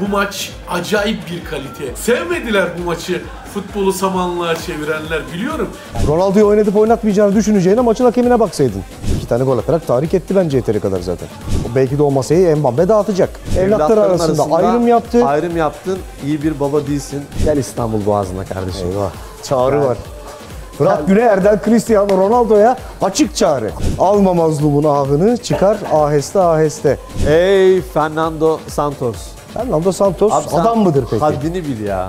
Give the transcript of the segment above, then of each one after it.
Bu maç acayip bir kalite. Sevmediler bu maçı futbolu samanlığa çevirenler biliyorum. Ronaldo'yu oynatıp oynatmayacağını düşüneceğine maçın hakemine baksaydın. İki tane gol atarak tahrik etti bence yeteri kadar zaten. O belki de o masayı Mbappe dağıtacak. Evlatlar arasında, arasında ayrım yaptı. Ayrım yaptın, iyi bir baba değilsin. Gel İstanbul Boğazı'na kardeşim. Eyvah. Çağrı yani. var. Fırat Güne Erdem Cristiano Ronaldo'ya açık çağrı. Alma mazlumun ahını çıkar aheste aheste. Ey Fernando Santos. Fernando Santos Abi adam mıdır peki? Haddini bil ya.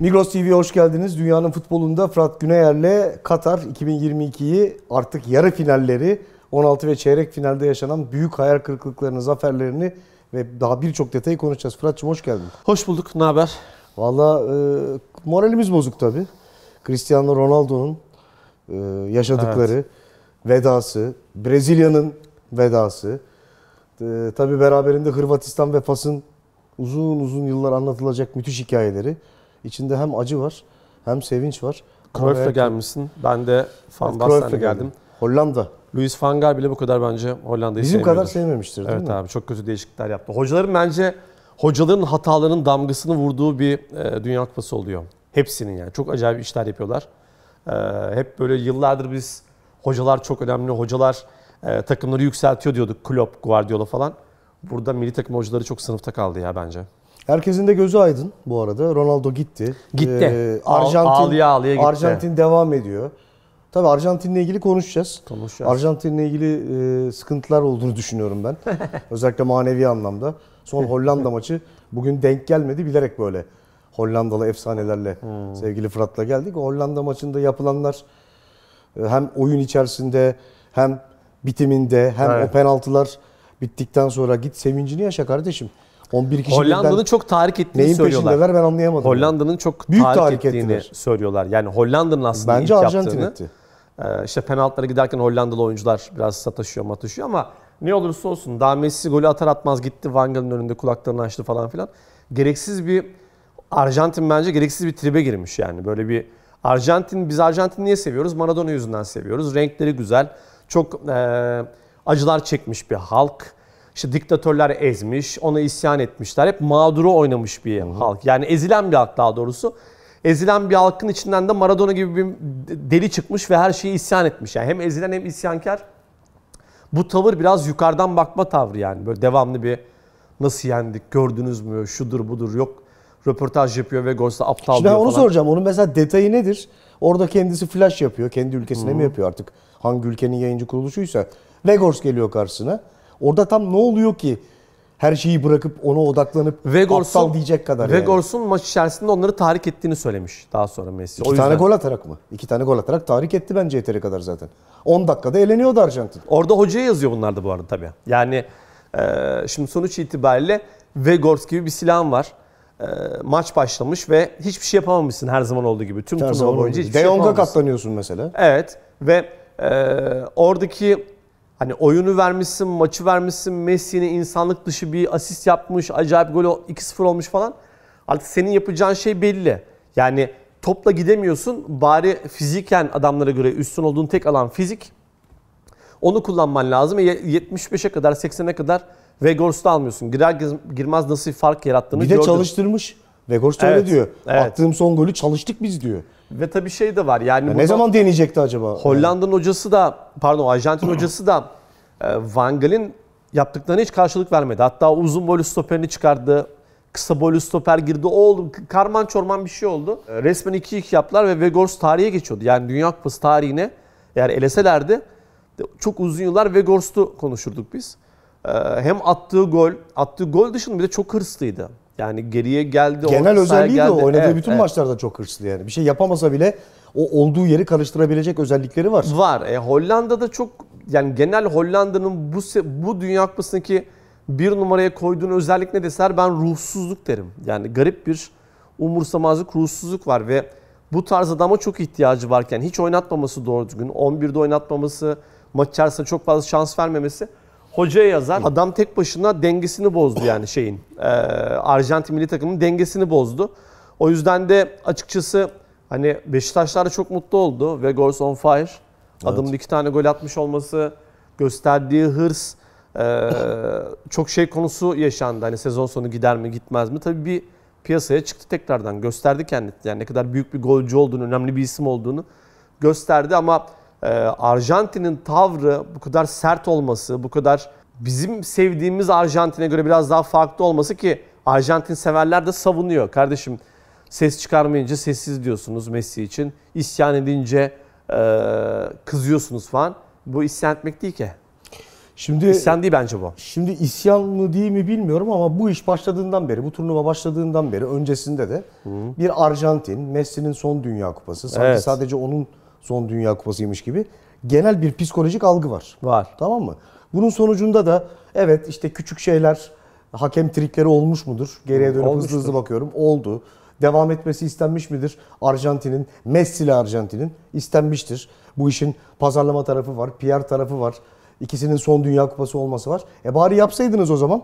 Migros TV hoş geldiniz. Dünyanın futbolunda Fırat Güneyer'le Katar 2022'yi artık yarı finalleri 16 ve çeyrek finalde yaşanan büyük hayal kırıklıklarını, zaferlerini ve daha birçok detayı konuşacağız. Fırat'cığım hoş geldin. Hoş bulduk. Ne haber? Valla e, moralimiz bozuk tabi. Cristiano Ronaldo'nun e, yaşadıkları, evet. vedası, Brezilya'nın vedası. Ee, tabii beraberinde Hırvatistan ve Fas'ın uzun uzun yıllar anlatılacak müthiş hikayeleri. İçinde hem acı var hem sevinç var. Cruyff'la gelmişsin. Ben de Van Basten'le geldim. Hollanda. Luis Van Gaal bile bu kadar bence Hollanda'yı Bizim kadar sevmemiştir değil evet, mi? Evet abi çok kötü değişiklikler yaptı. Hocaların bence hocaların hatalarının damgasını vurduğu bir e, Dünya Kupası oluyor. Hepsinin yani. Çok acayip işler yapıyorlar. E, hep böyle yıllardır biz hocalar çok önemli, hocalar e, takımları yükseltiyor diyorduk Klopp, Guardiola falan. Burada milli takım oyuncuları çok sınıfta kaldı ya bence. Herkesin de gözü aydın bu arada. Ronaldo gitti. Gitti. Ee, Arjantin, ağlıya ağlıya gitti. Arjantin devam ediyor. Tabii Arjantin'le ilgili konuşacağız. Konuşacağız. Arjantin'le ilgili e, sıkıntılar olduğunu düşünüyorum ben. Özellikle manevi anlamda. Son Hollanda maçı bugün denk gelmedi bilerek böyle Hollandalı efsanelerle hmm. sevgili Fırat'la geldik. Hollanda maçında yapılanlar e, hem oyun içerisinde hem bitiminde hem evet. o penaltılar bittikten sonra git sevincini yaşa kardeşim. 11 kişi Hollanda'nın çok tahrik ettiğini neyin söylüyorlar. Neyin ben anlayamadım. Hollanda'nın çok Büyük tahrik, tahrik ettiğini ettiler. söylüyorlar. Yani Hollanda'nın aslında Bence ilk Arjantin yaptığını. Etti. E, işte penaltılara giderken Hollandalı oyuncular biraz sataşıyor matışıyor ama ne olursa olsun daha Messi golü atar atmaz gitti Van Gaal'ın önünde kulaklarını açtı falan filan. Gereksiz bir Arjantin bence gereksiz bir tribe girmiş yani. Böyle bir Arjantin biz Arjantin niye seviyoruz? Maradona yüzünden seviyoruz. Renkleri güzel çok e, acılar çekmiş bir halk. İşte diktatörler ezmiş, ona isyan etmişler. Hep mağduru oynamış bir Hı-hı. halk. Yani ezilen bir halk daha doğrusu. Ezilen bir halkın içinden de Maradona gibi bir deli çıkmış ve her şeyi isyan etmiş. Yani hem ezilen hem isyankar. Bu tavır biraz yukarıdan bakma tavrı yani. Böyle devamlı bir nasıl yendik, gördünüz mü, şudur budur yok. Röportaj yapıyor ve Ghost'a aptal Şimdi diyor ben onu falan. soracağım. Onun mesela detayı nedir? Orada kendisi flash yapıyor. Kendi ülkesine Hı-hı. mi yapıyor artık? hangi ülkenin yayıncı kuruluşuysa Vegors geliyor karşısına. Orada tam ne oluyor ki her şeyi bırakıp ona odaklanıp Vegors'un, aptal diyecek kadar Vegors'un yani. Vegors'un maç içerisinde onları tahrik ettiğini söylemiş daha sonra Messi. İki o yüzden... tane gol atarak mı? İki tane gol atarak tahrik etti bence yeteri kadar zaten. 10 dakikada eleniyordu Arjantin. Orada hocaya yazıyor bunlar da bu arada tabii. Yani e, şimdi sonuç itibariyle Vegors gibi bir silahın var. E, maç başlamış ve hiçbir şey yapamamışsın her zaman olduğu gibi. Tüm turnuva boyunca hiçbir şey De şey yapamamışsın. katlanıyorsun mesela. Evet ve e, oradaki hani oyunu vermişsin, maçı vermişsin, Messi'nin insanlık dışı bir asist yapmış, acayip gol 2-0 olmuş falan. Artık senin yapacağın şey belli. Yani topla gidemiyorsun. Bari fiziken adamlara göre üstün olduğun tek alan fizik. Onu kullanman lazım. 75'e kadar, 80'e kadar Vegors'ta almıyorsun. Girer girmez nasıl bir fark yarattığını gördün. Bir de gördüm. çalıştırmış. Vegors evet, öyle diyor. Evet. Attığım son golü çalıştık biz diyor. Ve tabii şey de var yani... Ya ne zaman deneyecekti acaba? Hollanda'nın hocası da pardon Arjantin hocası da e, Van Gaal'in yaptıklarına hiç karşılık vermedi. Hatta uzun boylu stoperini çıkardı. Kısa boylu stoper girdi. O oldu. Karman çorman bir şey oldu. E, resmen 2-2 yaptılar ve Vegors tarihe geçiyordu. Yani Dünya Kupası tarihine eğer eleselerdi çok uzun yıllar Vegors'tu konuşurduk biz. E, hem attığı gol, attığı gol dışında bir de çok hırslıydı. Yani geriye geldi. Genel özelliği geldi. de oynadığı evet, bütün evet. maçlarda çok hırslı yani. Bir şey yapamasa bile o olduğu yeri karıştırabilecek özellikleri var. Var. E, Hollanda'da çok yani genel Hollanda'nın bu bu Dünya Kupası'ndaki bir numaraya koyduğun özellik ne deser ben ruhsuzluk derim. Yani garip bir umursamazlık, ruhsuzluk var ve bu tarz adama çok ihtiyacı varken hiç oynatmaması doğru düzgün, 11'de oynatmaması, maç içerisinde çok fazla şans vermemesi Hoca yazan Adam tek başına dengesini bozdu yani şeyin. E, Arjantin milli takımının dengesini bozdu. O yüzden de açıkçası hani Beşiktaşlar da çok mutlu oldu ve Goals on Fire. Adamın evet. iki tane gol atmış olması, gösterdiği hırs, e, çok şey konusu yaşandı. Hani sezon sonu gider mi gitmez mi? Tabii bir piyasaya çıktı tekrardan. Gösterdi kendini. Yani ne kadar büyük bir golcü olduğunu, önemli bir isim olduğunu gösterdi ama ee, Arjantin'in tavrı bu kadar sert olması, bu kadar bizim sevdiğimiz Arjantin'e göre biraz daha farklı olması ki Arjantin severler de savunuyor. Kardeşim ses çıkarmayınca sessiz diyorsunuz Messi için. İsyan edince e, kızıyorsunuz falan. Bu isyan etmek değil ki. Şimdi isyan değil bence bu. Şimdi isyan mı değil mi bilmiyorum ama bu iş başladığından beri, bu turnuva başladığından beri öncesinde de Hı. bir Arjantin, Messi'nin son Dünya Kupası. Sanki evet. sadece onun son Dünya Kupasıymış gibi genel bir psikolojik algı var. Var. Tamam mı? Bunun sonucunda da evet işte küçük şeyler hakem trikleri olmuş mudur? Geriye hmm, dönüp Olmuştur. hızlı hızlı bakıyorum. Oldu. Devam etmesi istenmiş midir? Arjantin'in, Messi'li Arjantin'in istenmiştir. Bu işin pazarlama tarafı var, PR tarafı var. İkisinin son Dünya Kupası olması var. E bari yapsaydınız o zaman.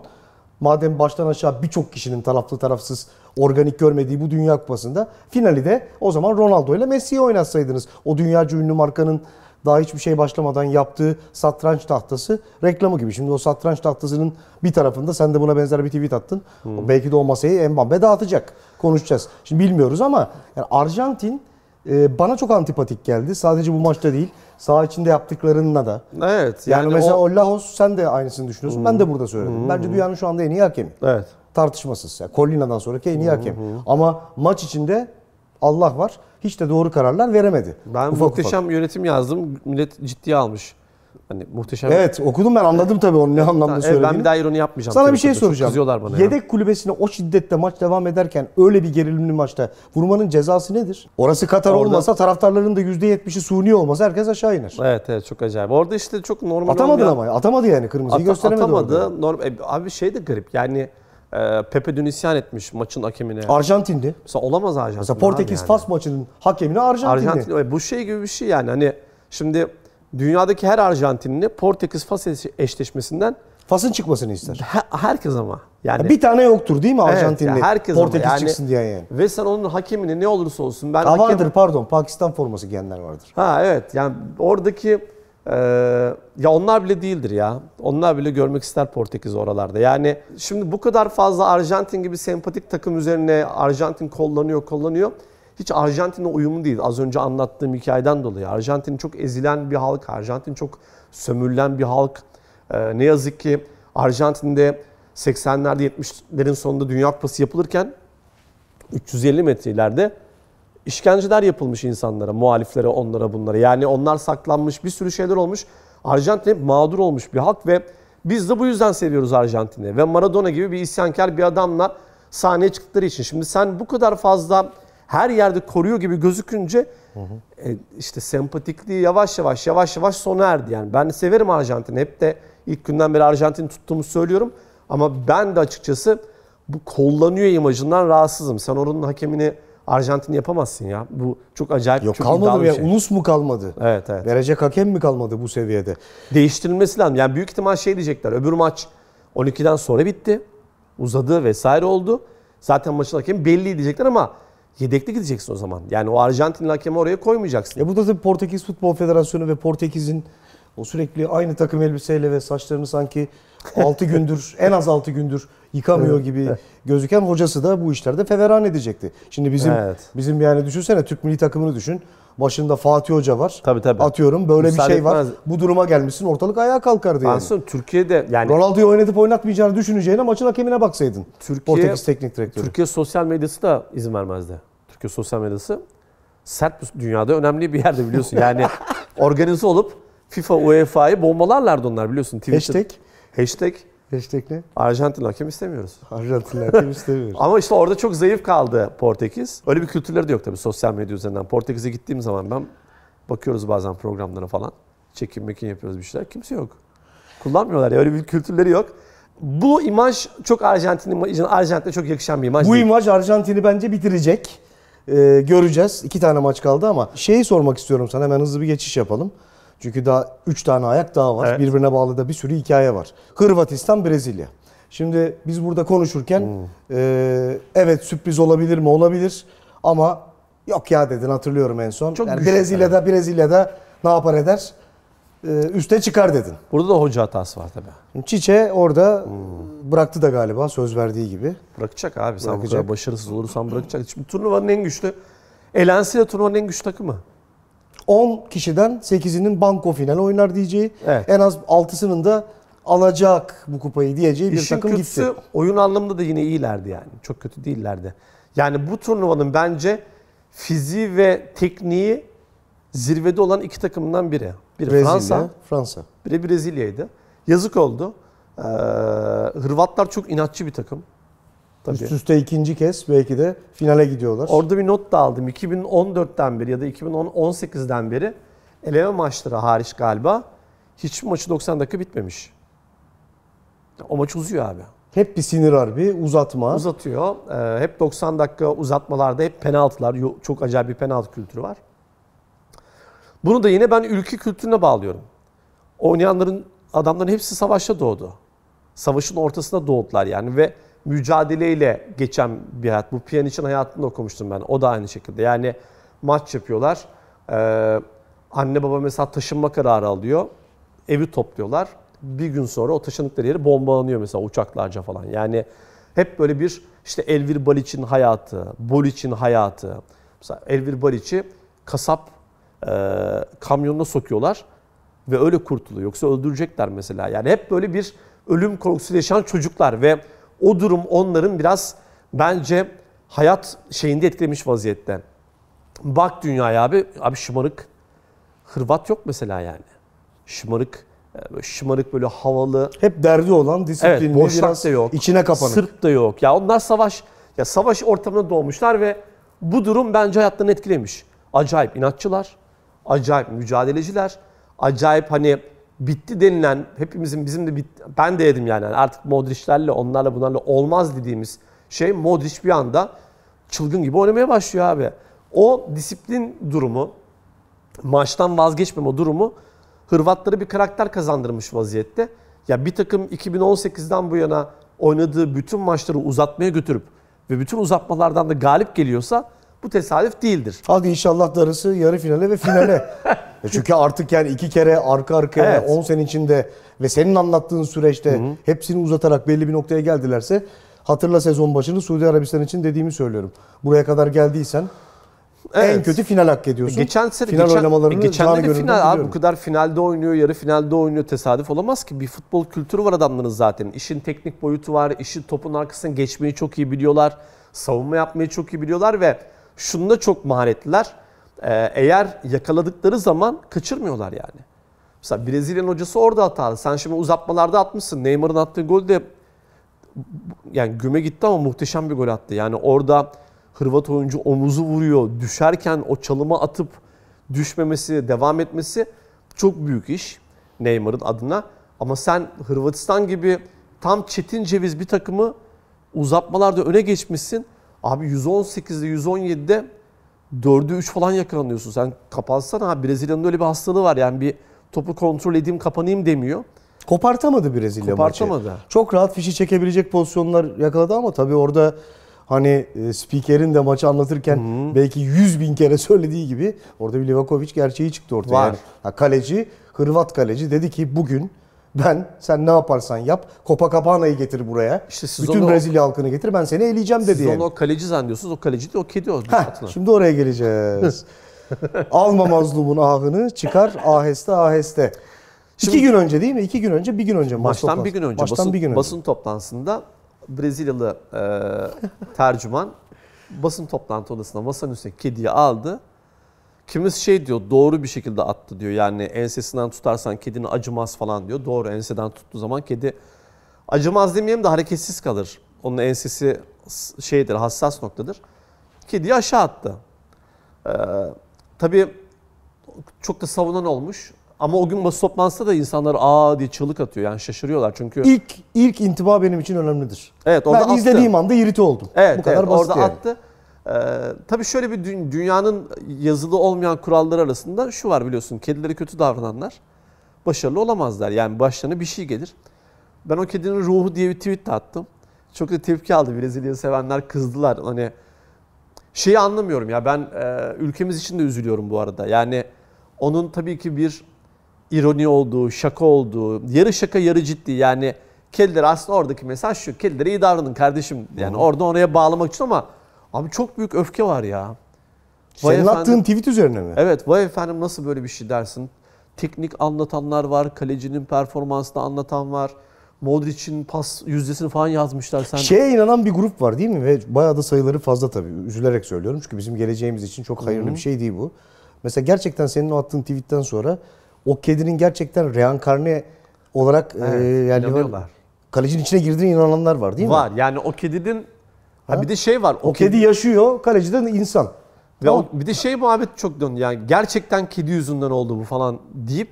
Madem baştan aşağı birçok kişinin taraflı tarafsız organik görmediği bu Dünya Kupası'nda. Finali de o zaman Ronaldo ile Messi'yi oynatsaydınız. O dünyaca ünlü markanın daha hiçbir şey başlamadan yaptığı satranç tahtası reklamı gibi. Şimdi o satranç tahtasının bir tarafında sen de buna benzer bir tweet attın. Hmm. Belki de o masayı Mbappe dağıtacak. Konuşacağız. Şimdi bilmiyoruz ama yani Arjantin e, bana çok antipatik geldi. Sadece bu maçta değil. Sağ içinde yaptıklarınla da. Evet. Yani, yani mesela o... Lahos sen de aynısını düşünüyorsun. Hmm. Ben de hmm. burada söyledim. Hmm. Bence dünyanın şu anda en iyi hakemi. Evet tartışmasız. Yani Collina'dan sonraki en iyi hakem. Hı hı. Ama maç içinde Allah var. Hiç de doğru kararlar veremedi. Ben ufak muhteşem ufak. yönetim yazdım. Millet ciddiye almış. Hani muhteşem. Evet okudum ben anladım tabii onun ne anlamda evet, söylediğini. Ben bir daha ironi yapmayacağım. Sana bir şey soracağım. Kızıyorlar bana Yedek ya. kulübesine o şiddette maç devam ederken öyle bir gerilimli maçta vurmanın cezası nedir? Orası Katar Orada... olmasa taraftarların da %70'i suni olmasa herkes aşağı iner. Evet evet çok acayip. Orada işte çok normal Atamadı olmayan... ama atamadı yani kırmızıyı Ata, gösteremedi. Atamadı. Norm... E, abi şey de garip yani e, Pepe dün isyan etmiş maçın hakemine. Arjantin'di. Mesela olamaz Arjantin. Mesela Portekiz yani. Fas maçının hakemini Arjantin'di. Arjantin, bu şey gibi bir şey yani. Hani şimdi dünyadaki her Arjantinli Portekiz Fas eşleşmesinden Fas'ın çıkmasını ister. Her, herkes ama. Yani bir tane yoktur değil mi Arjantinli? Evet, herkes Portekiz ama. Yani, çıksın diye yani. Ve sen onun hakemini ne olursa olsun ben ha, hakem... pardon Pakistan forması giyenler vardır. Ha evet. Yani oradaki ee, ya onlar bile değildir ya. Onlar bile görmek ister Portekiz oralarda. Yani şimdi bu kadar fazla Arjantin gibi sempatik takım üzerine Arjantin kollanıyor kollanıyor. Hiç Arjantin'e uyumlu değil. Az önce anlattığım hikayeden dolayı. Arjantin çok ezilen bir halk. Arjantin çok sömürülen bir halk. Ee, ne yazık ki Arjantin'de 80'lerde 70'lerin sonunda Dünya Kupası yapılırken 350 metre ileride işkenceler yapılmış insanlara, muhaliflere, onlara bunlara. Yani onlar saklanmış, bir sürü şeyler olmuş. Arjantin hep mağdur olmuş bir halk ve biz de bu yüzden seviyoruz Arjantin'i. Ve Maradona gibi bir isyankar bir adamla sahneye çıktıkları için. Şimdi sen bu kadar fazla her yerde koruyor gibi gözükünce hı e, hı. işte sempatikliği yavaş yavaş yavaş yavaş sona erdi. Yani ben severim Arjantin'i. Hep de ilk günden beri Arjantin tuttuğumu söylüyorum. Ama ben de açıkçası bu kollanıyor imajından rahatsızım. Sen onun hakemini Arjantin yapamazsın ya. Bu çok acayip Yok, çok kalmadı ya. Şey. Ulus mu kalmadı? Evet, evet. Verecek hakem mi kalmadı bu seviyede? Değiştirilmesi lazım. Yani büyük ihtimal şey diyecekler. Öbür maç 12'den sonra bitti. Uzadı vesaire oldu. Zaten maçın hakemi belli diyecekler ama yedekli gideceksin o zaman. Yani o Arjantinli hakemi oraya koymayacaksın. Ya bu da tabii Portekiz Futbol Federasyonu ve Portekiz'in o sürekli aynı takım elbiseyle ve saçlarını sanki 6 gündür en az 6 gündür yıkamıyor evet. gibi gözüken hocası da bu işlerde feveran edecekti. Şimdi bizim evet. bizim yani düşünsene Türk milli takımını düşün. Başında Fatih Hoca var. Tabii tabii. Atıyorum böyle Müsaade bir şey var. Bu duruma gelmişsin ortalık ayağa diye. yani. Aslında Türkiye'de yani Ronaldo'yu oynatıp oynatmayacağını düşüneceğine maçın hakemine baksaydın. Türkiye, Portekiz teknik direktörü. Türkiye sosyal medyası da izin vermezdi. Türkiye sosyal medyası sert dünyada önemli bir yerde biliyorsun. Yani organize olup FIFA UEFA'yı bombalarlardı onlar biliyorsun. Twitter'da. Hashtag. Hashtag. Hashtag ne? Arjantin hakem istemiyoruz. Arjantin hakem istemiyoruz. Ama işte orada çok zayıf kaldı Portekiz. Öyle bir kültürleri de yok tabii sosyal medya üzerinden. Portekiz'e gittiğim zaman ben bakıyoruz bazen programlara falan. Çekim mekin yapıyoruz bir şeyler. Kimse yok. Kullanmıyorlar ya öyle bir kültürleri yok. Bu imaj çok Arjantin Arjantin'in Arjantin'e çok yakışan bir imaj. Bu değil. imaj Arjantin'i bence bitirecek. Ee, göreceğiz. İki tane maç kaldı ama şeyi sormak istiyorum sana hemen hızlı bir geçiş yapalım. Çünkü daha 3 tane ayak daha var. Evet. Birbirine bağlı da bir sürü hikaye var. Hırvatistan, Brezilya. Şimdi biz burada konuşurken hmm. e, evet sürpriz olabilir mi? Olabilir. Ama yok ya dedin hatırlıyorum en son. Çok yani güçlü, Brezilya'da evet. Brezilya'da ne yapar eder? E, üste çıkar dedin. Burada da hoca hatası var tabii. Çiçe orada hmm. bıraktı da galiba söz verdiği gibi. Bırakacak abi. Bırakacak. Sen bu kadar başarısız olursan bırakacak. Şimdi turnuvanın en güçlü Elensiyle turnuvanın en güçlü takımı. 10 kişiden 8'inin banko final oynar diyeceği, evet. en az 6'sının da alacak bu kupayı diyeceği bir İşin takım kötüsü, gitti. oyun anlamında da yine iyilerdi yani. Çok kötü değillerdi. Yani bu turnuvanın bence fiziği ve tekniği zirvede olan iki takımdan biri. Biri Brezilya, Fransa, Fransa. Biri Brezilya'ydı. Yazık oldu. Ee, Hırvatlar çok inatçı bir takım. Tabii. Üst üste ikinci kez belki de finale gidiyorlar. Orada bir not da aldım. 2014'ten beri ya da 2018'den beri eleme maçları hariç galiba hiçbir maçı 90 dakika bitmemiş. O maç uzuyor abi. Hep bir sinir harbi, uzatma. Uzatıyor. Ee, hep 90 dakika uzatmalarda hep penaltılar. Çok acayip bir penaltı kültürü var. Bunu da yine ben ülke kültürüne bağlıyorum. Oynayanların, adamların hepsi savaşta doğdu. Savaşın ortasında doğdular yani ve mücadeleyle geçen bir hayat. Bu Pjanic'in hayatını okumuştum ben. O da aynı şekilde. Yani maç yapıyorlar. Ee, anne baba mesela taşınma kararı alıyor. Evi topluyorlar. Bir gün sonra o taşındıkları yeri bombalanıyor mesela uçaklarca falan. Yani hep böyle bir işte Elvir Baliç'in hayatı, Boliç'in hayatı. Mesela Elvir Baliç'i kasap e, kamyonuna sokuyorlar ve öyle kurtuluyor. Yoksa öldürecekler mesela. Yani hep böyle bir ölüm korkusu yaşayan çocuklar ve o durum onların biraz bence hayat şeyinde etkilemiş vaziyetten. Bak dünyaya abi. Abi şımarık Hırvat yok mesela yani. Şımarık e, şımarık böyle havalı. Hep derdi olan disiplinli evet, biraz da yok. İçine kapanık. Sırt da yok. Ya onlar savaş ya savaş ortamında doğmuşlar ve bu durum bence hayatlarını etkilemiş. Acayip inatçılar, acayip mücadeleciler, acayip hani bitti denilen hepimizin bizim de bit, ben de yedim yani artık Modrişlerle, onlarla bunlarla olmaz dediğimiz şey Modriş bir anda çılgın gibi oynamaya başlıyor abi. O disiplin durumu maçtan vazgeçmeme durumu Hırvatları bir karakter kazandırmış vaziyette. Ya bir takım 2018'den bu yana oynadığı bütün maçları uzatmaya götürüp ve bütün uzatmalardan da galip geliyorsa bu tesadüf değildir. Hadi inşallah darısı yarı finale ve finale. E çünkü artık yani iki kere arka arkaya 10 evet. sene içinde ve senin anlattığın süreçte Hı-hı. hepsini uzatarak belli bir noktaya geldilerse hatırla sezon başını Suudi Arabistan için dediğimi söylüyorum. Buraya kadar geldiysen Evet. En kötü final hak ediyorsun. E geçen sene final geçen, oynamalarını e geçen de final abi bu kadar finalde oynuyor, yarı finalde oynuyor tesadüf olamaz ki. Bir futbol kültürü var adamların zaten. İşin teknik boyutu var, işin topun arkasından geçmeyi çok iyi biliyorlar. Savunma yapmayı çok iyi biliyorlar ve şunda çok maharetliler ee, eğer yakaladıkları zaman kaçırmıyorlar yani. Mesela Brezilya'nın hocası orada hatalı. Sen şimdi uzatmalarda atmışsın. Neymar'ın attığı gol de yani güme gitti ama muhteşem bir gol attı. Yani orada Hırvat oyuncu omuzu vuruyor. Düşerken o çalıma atıp düşmemesi, devam etmesi çok büyük iş Neymar'ın adına. Ama sen Hırvatistan gibi tam çetin ceviz bir takımı uzatmalarda öne geçmişsin. Abi 118'de 117'de 4'ü 3 falan yakalanıyorsun. Sen kapansana abi. Brezilya'nın öyle bir hastalığı var. Yani bir topu kontrol edeyim kapanayım demiyor. Kopartamadı Brezilya Kopartamadı. maçı. Çok rahat fişi çekebilecek pozisyonlar yakaladı ama tabii orada hani e, spikerin de maçı anlatırken Hı-hı. belki 100 bin kere söylediği gibi orada bir Livakovic gerçeği çıktı ortaya. Var. Yani, kaleci, Hırvat kaleci dedi ki bugün ben sen ne yaparsan yap. Copacabana'yı getir buraya. İşte siz Bütün onu, Brezilya halkını getir. Ben seni eleyeceğim dedi. Siz onu yani. o kaleci zannediyorsunuz. O kaleci de o kedi o. şimdi oraya geleceğiz. Alma mazlumun ahını çıkar aheste aheste. Şimdi, İki gün önce değil mi? İki gün önce, bir gün önce. Maçtan toplantı. bir gün önce. Maçtan basın, bir gün önce. Basın toplantısında Brezilyalı e, tercüman basın toplantı odasına masanın üstüne kediyi aldı. Kimiz şey diyor doğru bir şekilde attı diyor. Yani ensesinden tutarsan kedini acımaz falan diyor. Doğru enseden tuttuğu zaman kedi acımaz demeyelim de hareketsiz kalır. Onun ensesi şeydir hassas noktadır. Kediyi aşağı attı. Ee, tabii çok da savunan olmuş. Ama o gün basın toplantısı da insanlar aa diye çığlık atıyor. Yani şaşırıyorlar çünkü. İlk ilk intiba benim için önemlidir. Evet orada Ben attı. izlediğim anda irite oldum. Evet, Bu kadar evet, basit orada yani. attı. Ee, tabii şöyle bir dünyanın yazılı olmayan kuralları arasında şu var biliyorsun. Kedilere kötü davrananlar başarılı olamazlar. Yani başlarına bir şey gelir. Ben o kedinin ruhu diye bir tweet de attım. Çok da tepki aldı. Brezilya sevenler kızdılar. Hani şeyi anlamıyorum ya ben e, ülkemiz için de üzülüyorum bu arada. Yani onun tabii ki bir ironi olduğu, şaka olduğu, yarı şaka yarı ciddi. Yani kediler aslında oradaki mesaj şu. Kedilere iyi davranın kardeşim. Yani Hı. orada oraya bağlamak için ama Abi çok büyük öfke var ya. Vay Senin efendim, attığın tweet üzerine mi? Evet. Vay efendim nasıl böyle bir şey dersin? Teknik anlatanlar var. Kalecinin performansını anlatan var. Modric'in pas yüzdesini falan yazmışlar. Sen... Şeye inanan bir grup var değil mi? Ve bayağı da sayıları fazla tabii. Üzülerek söylüyorum. Çünkü bizim geleceğimiz için çok hayırlı Hı-hı. bir şey değil bu. Mesela gerçekten senin o attığın tweetten sonra o kedinin gerçekten reenkarne olarak evet, e, yani kalecinin içine girdiğine inananlar var değil var. mi? Var. Yani o kedinin Ha bir de şey var. O, o kedi, kedi yaşıyor, kaleci de insan. Ve tamam. o, bir de şey muhabbet çok döndü. Yani gerçekten kedi yüzünden oldu bu falan deyip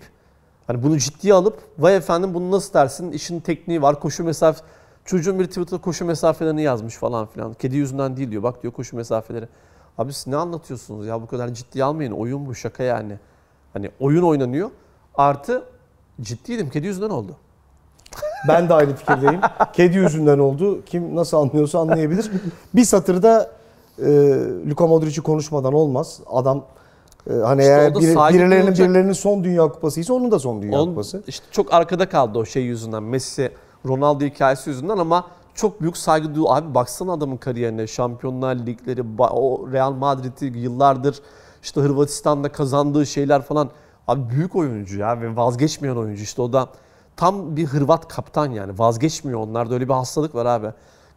hani bunu ciddiye alıp vay efendim bunu nasıl dersin? İşin tekniği var. Koşu mesafesi. çocuğun bir Twitter'da koşu mesafelerini yazmış falan filan. Kedi yüzünden değil diyor. Bak diyor koşu mesafeleri. Abi siz ne anlatıyorsunuz ya bu kadar ciddiye almayın. Oyun bu şaka yani. Hani oyun oynanıyor. Artı ciddiydim kedi yüzünden oldu. Ben de aynı fikirdeyim. Kedi yüzünden oldu. Kim nasıl anlıyorsa anlayabilir. Bir satırda e, Luka Modric'i konuşmadan olmaz. Adam e, hani işte eğer biri, birilerinin birilerinin son Dünya Kupası ise onun da son Dünya onun, Kupası. İşte çok arkada kaldı o şey yüzünden. Messi, Ronaldo hikayesi yüzünden ama çok büyük saygı duyuyor. Abi baksana adamın kariyerine. Şampiyonlar Ligleri, o Real Madrid'i yıllardır işte Hırvatistan'da kazandığı şeyler falan. Abi büyük oyuncu ya ve vazgeçmeyen oyuncu. İşte o da tam bir Hırvat kaptan yani. Vazgeçmiyor onlarda öyle bir hastalık var abi.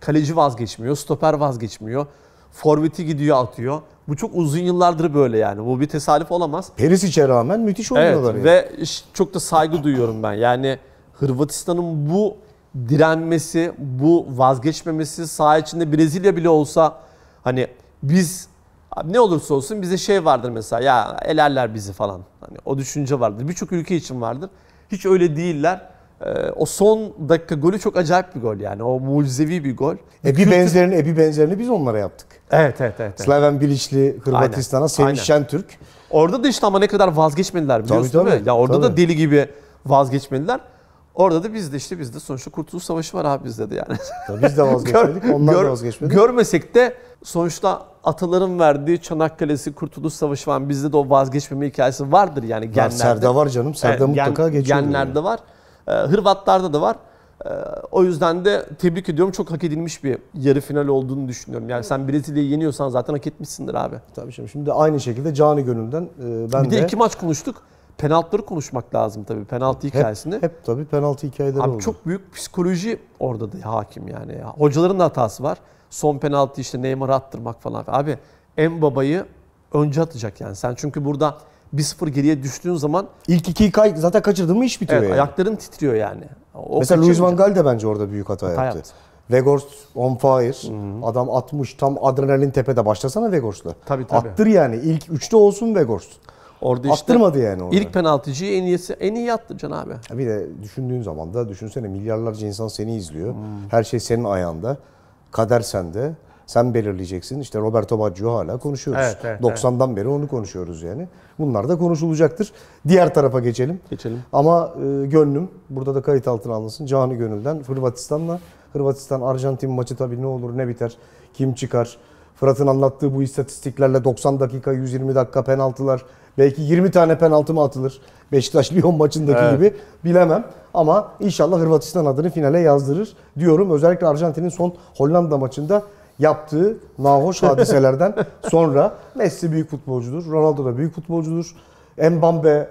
Kaleci vazgeçmiyor, stoper vazgeçmiyor. Forveti gidiyor atıyor. Bu çok uzun yıllardır böyle yani. Bu bir tesadüf olamaz. Perisic'e rağmen müthiş oynuyorlar. Evet yani. ve çok da saygı duyuyorum ben. Yani Hırvatistan'ın bu direnmesi, bu vazgeçmemesi saha içinde Brezilya bile olsa hani biz ne olursa olsun bize şey vardır mesela ya elerler bizi falan. Hani o düşünce vardır. Birçok ülke için vardır. Hiç öyle değiller. Ee, o son dakika golü çok acayip bir gol yani. O mucizevi bir gol. E bir benzerini, e bir benzerini biz onlara yaptık. Evet evet evet. Slaven Bilic'li Hırvatistan'a Semih Şentürk. Orada da işte ama ne kadar vazgeçmediler biliyorsun tabii, tabii, değil mi? Ya orada tabii. da deli gibi vazgeçmediler. Orada da biz de işte biz de sonuçta Kurtuluş Savaşı var abi bizde de yani. Tabii biz de vazgeçmedik, onlar gör, da vazgeçmedik. Görmesek de sonuçta ataların verdiği Çanakkale'si, Kurtuluş Savaşı falan bizde de o vazgeçmeme hikayesi vardır yani genlerde. Ya Serda var canım, Serda e, mutlaka gen, geçiyor. Genlerde yani. var, e, Hırvatlarda da var. E, o yüzden de tebrik ediyorum. Çok hak edilmiş bir yarı final olduğunu düşünüyorum. Yani sen Brezilya'yı yeniyorsan zaten hak etmişsindir abi. Tabii şimdi, şimdi aynı şekilde cani gönülden e, ben de... Bir de iki maç konuştuk penaltıları konuşmak lazım tabii penaltı hep, hikayesini. Hep tabii penaltı hikayeleri Abi oldu. Çok büyük psikoloji orada da hakim yani. Ya. Hocaların da hatası var. Son penaltı işte Neymar'ı attırmak falan. Abi en babayı önce atacak yani. Sen çünkü burada 1-0 geriye düştüğün zaman... ilk ikiyi kay zaten kaçırdın mı iş bitiyor evet, yani. ayakların titriyor yani. O Mesela Luis Van Gaal de bence orada büyük hata, hata yaptı. yaptı. Vegors on fire. Hı-hı. Adam atmış tam adrenalin tepede. Başlasana Vegors'la. Tabii tabii. Attır yani. ilk üçte olsun Vegors. Orada işte Attırmadı yani onu. İlk penaltıcıyı en iyisi en iyi attı Can abi. Bir de düşündüğün zaman da düşünsene milyarlarca insan seni izliyor. Hmm. Her şey senin ayağında. Kader sende. Sen belirleyeceksin. İşte Roberto Baggio hala konuşuyoruz. Evet, evet, 90'dan evet. beri onu konuşuyoruz yani. Bunlar da konuşulacaktır. Diğer tarafa geçelim. Geçelim. Ama e, gönlüm burada da kayıt altına alınsın. Canı gönülden Hırvatistan'la Hırvatistan Arjantin maçı tabii ne olur ne biter. Kim çıkar? Fırat'ın anlattığı bu istatistiklerle 90 dakika, 120 dakika penaltılar, Belki 20 tane penaltı mı atılır? Beşiktaş Lyon maçındaki evet. gibi bilemem. Ama inşallah Hırvatistan adını finale yazdırır diyorum. Özellikle Arjantin'in son Hollanda maçında yaptığı nahoş hadiselerden sonra Messi büyük futbolcudur. Ronaldo da büyük futbolcudur. Mbambe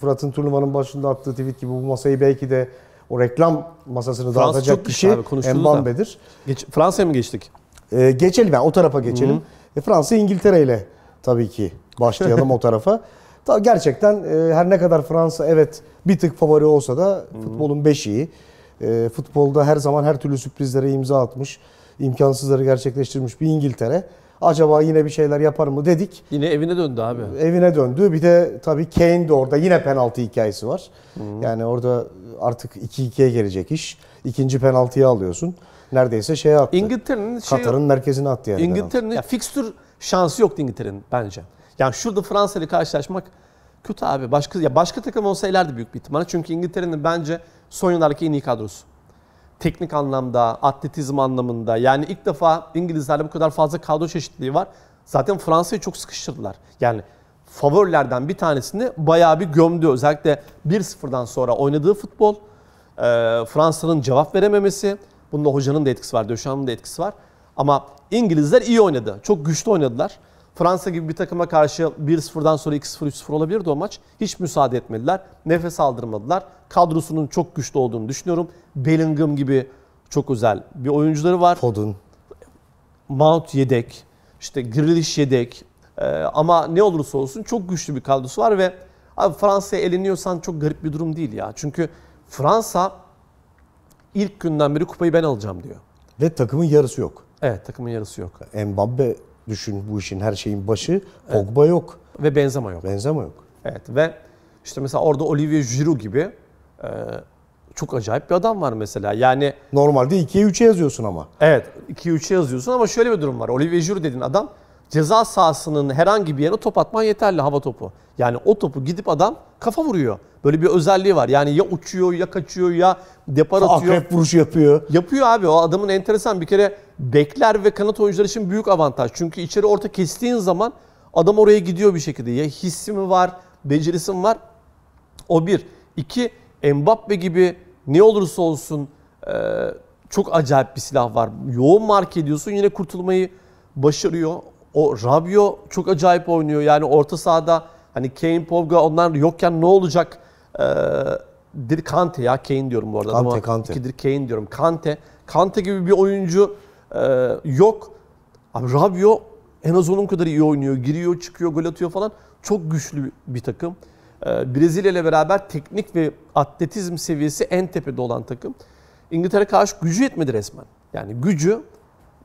Fırat'ın turnuvanın başında attığı tweet gibi bu masayı belki de o reklam masasını Fransa dağıtacak kişi Mbambe'dir. Geç, Fransa'ya mı geçtik? Ee, geçelim yani o tarafa geçelim. Hı -hı. E, Fransa İngiltere ile tabii ki Başlayalım o tarafa. Ta, gerçekten e, her ne kadar Fransa evet bir tık favori olsa da futbolun beşiği. E, futbolda her zaman her türlü sürprizlere imza atmış, imkansızları gerçekleştirmiş bir İngiltere. Acaba yine bir şeyler yapar mı dedik. Yine evine döndü abi. Evine döndü. Bir de tabii Kane de orada yine penaltı hikayesi var. hı Yani orada artık 2-2'ye gelecek iş. İkinci penaltıyı alıyorsun. Neredeyse şeye attı. İngiltere'nin şey Katar'ın şey, merkezine attı yani. İngiltere'nin fikstür şansı yoktu İngiltere'nin bence. Yani şurada Fransa ile karşılaşmak kötü abi. Başka ya başka takım olsa ilerdi büyük bir ihtimalle. Çünkü İngiltere'nin bence son yıllardaki en iyi kadrosu. Teknik anlamda, atletizm anlamında. Yani ilk defa İngilizlerle bu kadar fazla kadro çeşitliliği var. Zaten Fransa'yı çok sıkıştırdılar. Yani favorilerden bir tanesini bayağı bir gömdü. Özellikle 1-0'dan sonra oynadığı futbol, ee, Fransa'nın cevap verememesi, bunda hocanın da etkisi var, Döşan'ın da etkisi var. Ama İngilizler iyi oynadı. Çok güçlü oynadılar. Fransa gibi bir takıma karşı 1-0'dan sonra 2-0, 3-0 olabilirdi o maç. Hiç müsaade etmediler. Nefes aldırmadılar. Kadrosunun çok güçlü olduğunu düşünüyorum. Bellingham gibi çok özel bir oyuncuları var. Foden. Mount yedek. işte Grealish yedek. Ee, ama ne olursa olsun çok güçlü bir kadrosu var ve abi Fransa'ya eleniyorsan çok garip bir durum değil ya. Çünkü Fransa ilk günden beri kupayı ben alacağım diyor. Ve takımın yarısı yok. Evet takımın yarısı yok. Mbappe düşün bu işin her şeyin başı. Pogba yok. Ve Benzema yok. Benzema yok. Evet ve işte mesela orada Olivier Giroud gibi e, çok acayip bir adam var mesela. Yani normalde 2'ye 3'e yazıyorsun ama. Evet, 2'ye 3'e yazıyorsun ama şöyle bir durum var. Olivier Giroud dediğin adam ceza sahasının herhangi bir yerine top atman yeterli hava topu. Yani o topu gidip adam kafa vuruyor. Böyle bir özelliği var. Yani ya uçuyor ya kaçıyor ya depar atıyor. Akrep vuruşu yapıyor. Yapıyor abi. O adamın enteresan bir kere bekler ve kanat oyuncuları için büyük avantaj. Çünkü içeri orta kestiğin zaman adam oraya gidiyor bir şekilde. Ya hissi mi var, becerisi mi var? O bir. İki, Mbappe gibi ne olursa olsun çok acayip bir silah var. Yoğun mark ediyorsun yine kurtulmayı başarıyor. O Rabio çok acayip oynuyor. Yani orta sahada Hani Kane, Pogba onlar yokken ne olacak? Ee, dir Kante ya Kane diyorum bu arada. Kante, Kante. Dir Kane diyorum. Kante. Kante gibi bir oyuncu e, yok. Abi Rabiot en az onun kadar iyi oynuyor. Giriyor, çıkıyor, gol atıyor falan. Çok güçlü bir takım. Ee, Brezilya ile beraber teknik ve atletizm seviyesi en tepede olan takım. İngiltere karşı gücü yetmedi resmen. Yani gücü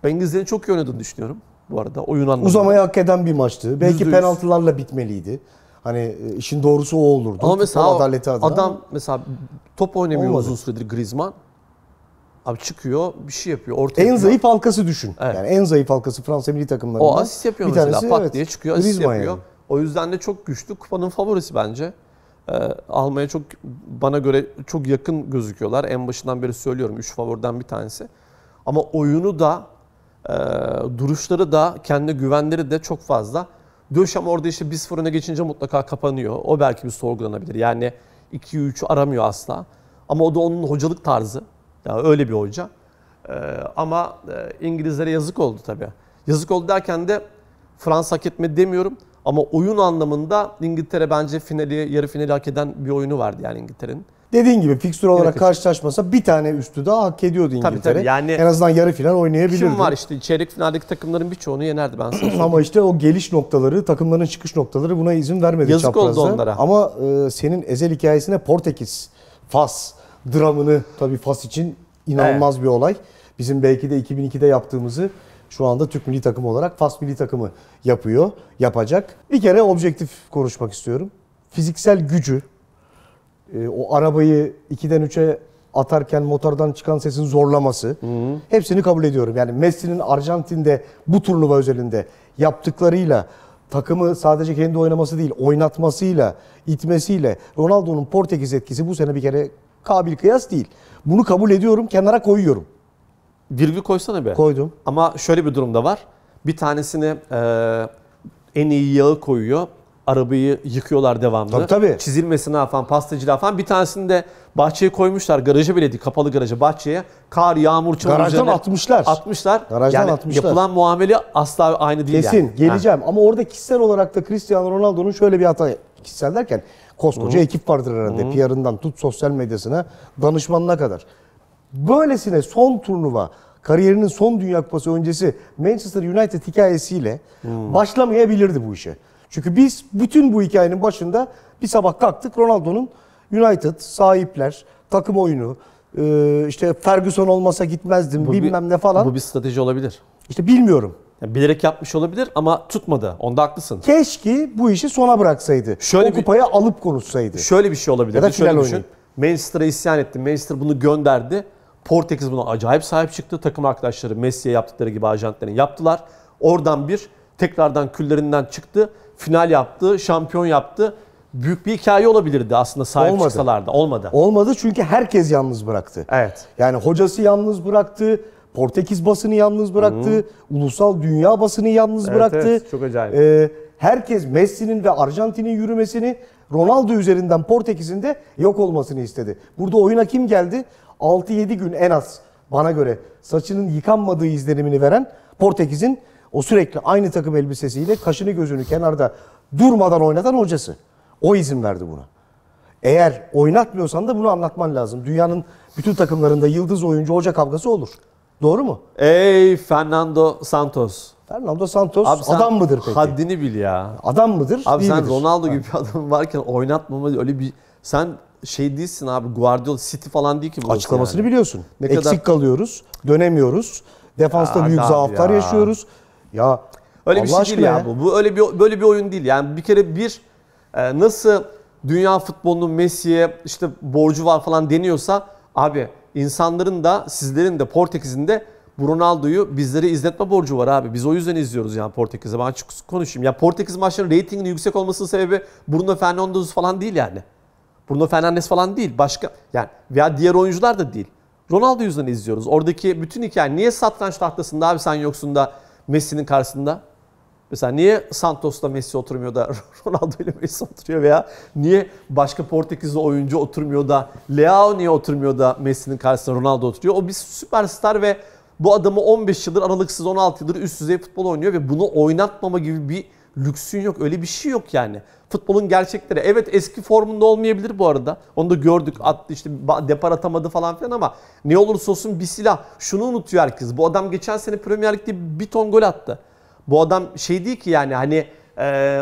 ben İngilizlerin çok iyi oynadığını düşünüyorum bu arada oyun anlamında. Uzamayı hak eden bir maçtı. Belki %100. penaltılarla bitmeliydi. Hani e, işin doğrusu o olurdu. Ama mesela Futbol adaleti adına. adam mesela top oynamıyor Olmadı. uzun süredir Griezmann. Abi çıkıyor bir şey yapıyor. Ortaya en yapıyor. zayıf halkası düşün. Evet. Yani en zayıf halkası Fransa milli takımlarında. O asist yapıyor bir mesela tanesi, pat evet. diye çıkıyor asist Griezmann yapıyor. Yani. O yüzden de çok güçlü. Kupanın favorisi bence. Ee, almaya çok bana göre çok yakın gözüküyorlar. En başından beri söylüyorum 3 favoriden bir tanesi. Ama oyunu da e, duruşları da kendi güvenleri de çok fazla. Döşem orada işte biz fırına geçince mutlaka kapanıyor. O belki bir sorgulanabilir. Yani 2-3'ü aramıyor asla. Ama o da onun hocalık tarzı. Yani öyle bir hoca. E, ama e, İngilizlere yazık oldu tabii. Yazık oldu derken de Fransa hak etmedi demiyorum. Ama oyun anlamında İngiltere bence finali, yarı finali hak eden bir oyunu vardı yani İngiltere'nin. Dediğin gibi fikstür olarak evet. karşılaşmasa bir tane üstü daha hak ediyordu İngiltere. Tabii, tabii. Yani en azından yarı final oynayabilirdi. Kim var işte çeyrek finaldeki takımların birçoğunu yenerdi ben sana Ama işte o geliş noktaları, takımların çıkış noktaları buna izin vermedi Yazık çaprazda. oldu onlara. Ama e, senin ezel hikayesine Portekiz, Fas dramını tabii Fas için inanılmaz evet. bir olay. Bizim belki de 2002'de yaptığımızı şu anda Türk milli takımı olarak Fas milli takımı yapıyor, yapacak. Bir kere objektif konuşmak istiyorum. Fiziksel gücü, e, o arabayı 2'den 3'e atarken motordan çıkan sesin zorlaması. Hı hı. Hepsini kabul ediyorum. Yani Messi'nin Arjantin'de bu turnuva özelinde yaptıklarıyla takımı sadece kendi oynaması değil, oynatmasıyla, itmesiyle Ronaldo'nun Portekiz etkisi bu sene bir kere kabil kıyas değil. Bunu kabul ediyorum, kenara koyuyorum. Virgül koysana be. Koydum. Ama şöyle bir durumda var. Bir tanesini e, en iyi yağı koyuyor arabayı yıkıyorlar devamlı. Tabii tabii. Çizilmesine falan, pastacılığa falan. Bir tanesini de bahçeye koymuşlar. Garaja bile değil, kapalı garaja, bahçeye. Kar, yağmur, çamur Garajdan atmışlar. Atmışlar. Garajdan yani atmışlar. Yapılan muamele asla aynı değil Kesin, yani. geleceğim. Ha. Ama orada kişisel olarak da Cristiano Ronaldo'nun şöyle bir hata kişisel derken koskoca Hı. ekip vardır herhalde. Hı. PR'ından tut sosyal medyasına, danışmanına kadar. Böylesine son turnuva, kariyerinin son Dünya Kupası öncesi Manchester United hikayesiyle hmm. başlamayabilirdi bu işe. Çünkü biz bütün bu hikayenin başında bir sabah kalktık Ronaldo'nun United, sahipler, takım oyunu, e, işte Ferguson olmasa gitmezdim bu bilmem bir, ne falan. Bu bir strateji olabilir. İşte bilmiyorum. Yani bilerek yapmış olabilir ama tutmadı. Onda haklısın. Keşke bu işi sona bıraksaydı. Şöyle o kupayı bir, alıp konuşsaydı. Şöyle bir şey olabilir. Ya da şöyle düşün. Manchester'a isyan etti. Manchester bunu gönderdi. Portekiz buna acayip sahip çıktı. Takım arkadaşları Messi'ye yaptıkları gibi ajantların yaptılar. Oradan bir tekrardan küllerinden çıktı final yaptı, şampiyon yaptı. Büyük bir hikaye olabilirdi aslında sahip Olmadı. çıksalardı. Olmadı. Olmadı çünkü herkes yalnız bıraktı. Evet. Yani hocası yalnız bıraktı, Portekiz basını yalnız bıraktı, hı ulusal dünya basını yalnız evet, bıraktı. Evet, çok acayip. Ee, herkes Messi'nin ve Arjantin'in yürümesini Ronaldo üzerinden Portekiz'in de yok olmasını istedi. Burada oyuna kim geldi? 6-7 gün en az bana göre saçının yıkanmadığı izlenimini veren Portekiz'in o sürekli aynı takım elbisesiyle kaşını gözünü kenarda durmadan oynatan hocası. O izin verdi buna. Eğer oynatmıyorsan da bunu anlatman lazım. Dünyanın bütün takımlarında yıldız oyuncu hoca kavgası olur. Doğru mu? Ey Fernando Santos. Fernando Santos Abi sen adam mıdır peki? Haddini bil ya. Adam mıdır? Abi değil sen midir? Ronaldo gibi bir adam varken oynatmama öyle bir sen şey değilsin abi Guardiola City falan değil ki bu. Açıklamasını yani. biliyorsun. Ne Eksik kadar... kalıyoruz, dönemiyoruz. Defansta ya, büyük zaaflar ya. yaşıyoruz. Ya öyle bir şey değil ya, ya bu. Bu öyle bir böyle bir oyun değil. Yani bir kere bir e, nasıl dünya futbolunun Messi'ye işte borcu var falan deniyorsa abi insanların da sizlerin de Portekiz'in de bu Ronaldo'yu bizlere izletme borcu var abi. Biz o yüzden izliyoruz yani Portekiz'e. Ben açık konuşayım. Ya Portekiz maçlarının reytinginin yüksek olmasının sebebi Bruno Fernandes falan değil yani. Bruno Fernandes falan değil. Başka yani veya diğer oyuncular da değil. Ronaldo yüzden izliyoruz. Oradaki bütün hikaye niye satranç tahtasında abi sen yoksun da Messi'nin karşısında? Mesela niye Santos'la Messi oturmuyor da Ronaldo ile Messi oturuyor veya niye başka Portekizli oyuncu oturmuyor da Leao niye oturmuyor da Messi'nin karşısında Ronaldo oturuyor? O bir süperstar ve bu adamı 15 yıldır aralıksız 16 yıldır üst düzey futbol oynuyor ve bunu oynatmama gibi bir lüksün yok. Öyle bir şey yok yani. Futbolun gerçekleri. Evet eski formunda olmayabilir bu arada. Onu da gördük. Attı işte depar atamadı falan filan ama ne olursa olsun bir silah. Şunu unutuyor herkes. Bu adam geçen sene Premier Lig'de bir ton gol attı. Bu adam şey değil ki yani hani e,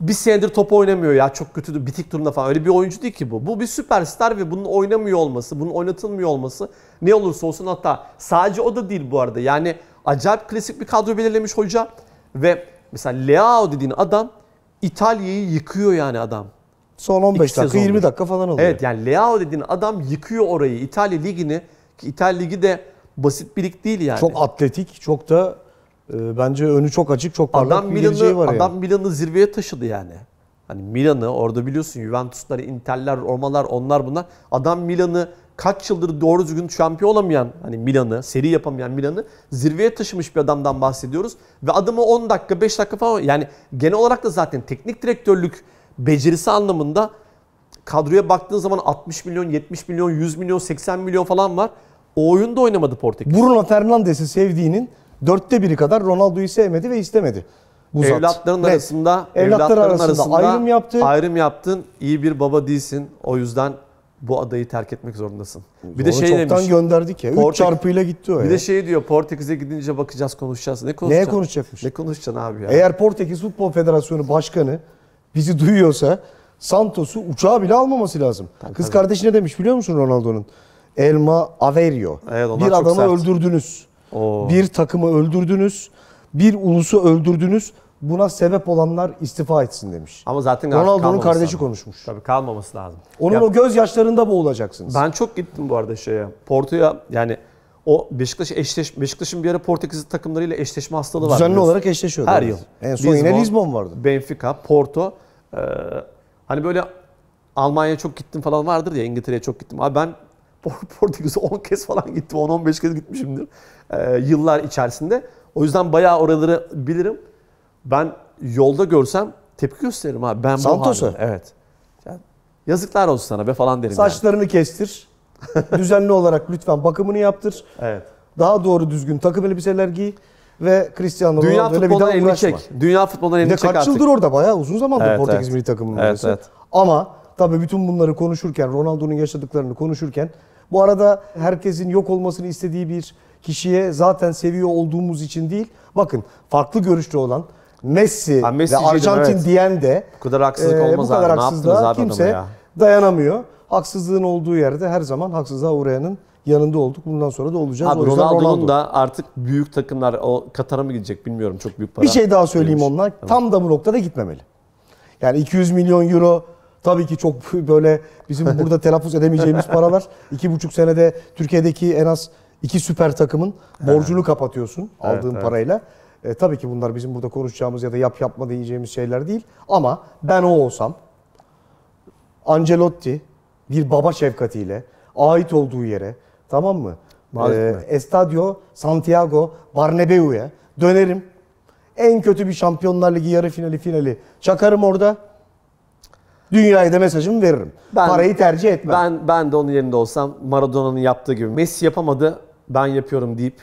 bir senedir top oynamıyor ya çok kötü bitik durumda falan. Öyle bir oyuncu değil ki bu. Bu bir süperstar ve bunun oynamıyor olması, bunun oynatılmıyor olması ne olursa olsun hatta sadece o da değil bu arada. Yani acayip klasik bir kadro belirlemiş hoca ve Mesela Leao dediğin adam İtalya'yı yıkıyor yani adam. Son 15 İki dakika 20 dakika falan oluyor. Evet yani Leao dediğin adam yıkıyor orayı. İtalya Ligi'ni ki İtalya Ligi de basit bir lig değil yani. Çok atletik, çok da e, bence önü çok açık, çok parlak adam bir geleceği var Adam yani. Milan'ı zirveye taşıdı yani. Hani Milan'ı orada biliyorsun Juventus'lar, Inter'ler, Romalar onlar bunlar. Adam Milan'ı kaç yıldır doğru düzgün şampiyon olamayan hani Milan'ı, seri yapamayan Milan'ı zirveye taşımış bir adamdan bahsediyoruz. Ve adımı 10 dakika, 5 dakika falan yani genel olarak da zaten teknik direktörlük becerisi anlamında kadroya baktığın zaman 60 milyon, 70 milyon, 100 milyon, 80 milyon falan var. O oyunda oynamadı Portekiz. Bruno Fernandes'i sevdiğinin dörtte biri kadar Ronaldo'yu sevmedi ve istemedi. Uzat. Evlatların Net. arasında, evlatların, evlatların arasında, arasında ayrım yaptı. Ayrım yaptın, iyi bir baba değilsin. O yüzden bu adayı terk etmek zorundasın. Bir de şey çoktan demiş. gönderdik ya. 3 çarpıyla gitti o ya. Bir de şey diyor Portekiz'e gidince bakacağız konuşacağız. Ne konuşacağız? Neye konuşacakmış? Ne konuşacaksın abi ya? Eğer Portekiz Futbol Federasyonu Başkanı bizi duyuyorsa Santos'u uçağa bile almaması lazım. Tabii, Kız tabii. kardeşi ne demiş biliyor musun Ronaldo'nun? Elma Averio. Evet, bir adamı öldürdünüz. Oo. Bir takımı öldürdünüz. Bir ulusu öldürdünüz buna sebep olanlar istifa etsin demiş. Ama zaten Ronaldo'nun kardeşi lazım. konuşmuş. Tabii kalmaması lazım. Onun ya, o gözyaşlarında boğulacaksınız. Ben çok gittim bu arada şeye. Porto'ya yani o Beşiktaş eşleş Beşiktaş'ın bir ara Portekiz takımlarıyla eşleşme hastalığı var. Düzenli olarak eşleşiyor Her yıl. En son Lisbon, yine Lisbon vardı. Benfica, Porto. E, hani böyle Almanya'ya çok gittim falan vardır ya İngiltere'ye çok gittim. Abi ben Portekiz'e 10 kez falan gittim. 10-15 kez gitmişimdir. E, yıllar içerisinde. O yüzden bayağı oraları bilirim. Ben yolda görsem tepki gösteririm abi. Ben Santos'a. Evet. yazıklar olsun sana be falan derim. Saçlarını yani. kestir. Düzenli olarak lütfen bakımını yaptır. Evet. Daha doğru düzgün takım elbiseler giy ve Cristiano Dünya futbolundan elini çek. Dünya futbolundan elini çek artık. Kaç yıldır orada bayağı uzun zamandır evet, Portekiz evet. milli takımının evet, evet. Ama tabii bütün bunları konuşurken, Ronaldo'nun yaşadıklarını konuşurken bu arada herkesin yok olmasını istediği bir kişiye zaten seviyor olduğumuz için değil. Bakın farklı görüşlü olan, Messi, ha, Messi ve Arjantin dedim, evet. diyen de bu kadar haksızlık e, olmaz bu kadar abi. haksızlığa kimse ya? dayanamıyor. Haksızlığın olduğu yerde her zaman haksızlığa uğrayanın yanında olduk. Bundan sonra da olacağız. Abi Ronaldo'nun Ronaldo. da artık büyük takımlar o Katar'a mı gidecek bilmiyorum. Çok büyük para. Bir şey daha söyleyeyim Bilmiş. onunla. Tamam. Tam da bu noktada gitmemeli. Yani 200 milyon euro tabii ki çok böyle bizim burada telaffuz edemeyeceğimiz paralar. 2,5 senede Türkiye'deki en az iki süper takımın borcunu kapatıyorsun aldığın evet, parayla. E, tabii ki bunlar bizim burada konuşacağımız ya da yap yapma diyeceğimiz şeyler değil. Ama ben o olsam Ancelotti bir baba şefkatiyle ait olduğu yere tamam mı? Ee, Estadio Santiago Barnebeu'ya dönerim. En kötü bir Şampiyonlar Ligi yarı finali finali çakarım orada. Dünyaya da mesajımı veririm. Ben, Parayı tercih etmem. Ben ben de onun yerinde olsam Maradona'nın yaptığı gibi Messi yapamadı ben yapıyorum deyip